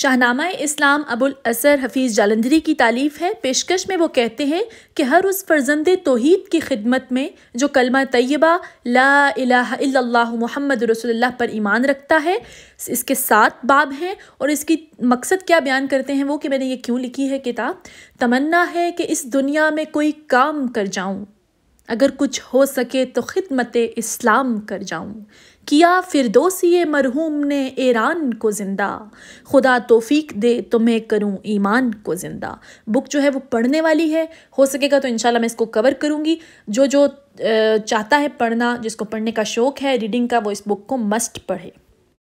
शाहनामा इस्लाम अबुल असर हफीज़ जालंधरी की तालीफ है पेशकश में वो कहते हैं कि हर उस फर्जंद तोहद की खिदमत में जो कलमा तय्यबा ला मोहम्मद रसोल्ला पर ईमान रखता है इसके सात बाब हैं और इसकी मकसद क्या बयान करते हैं वो कि मैंने ये क्यों लिखी है किताब तमन्ना है कि इस दुनिया में कोई काम कर जाऊँ अगर कुछ हो सके तो खिदमत इस्लाम कर जाऊँ किया फिर फिरदोसी मरहूम ने ईरान को ज़िंदा खुदा तोफीक दे तो मैं करूँ ईमान को ज़िंदा बुक जो है वो पढ़ने वाली है हो सकेगा तो इन मैं इसको कवर करूँगी जो जो चाहता है पढ़ना जिसको पढ़ने का शौक़ है रीडिंग का वो इस बुक को मस्ट पढ़े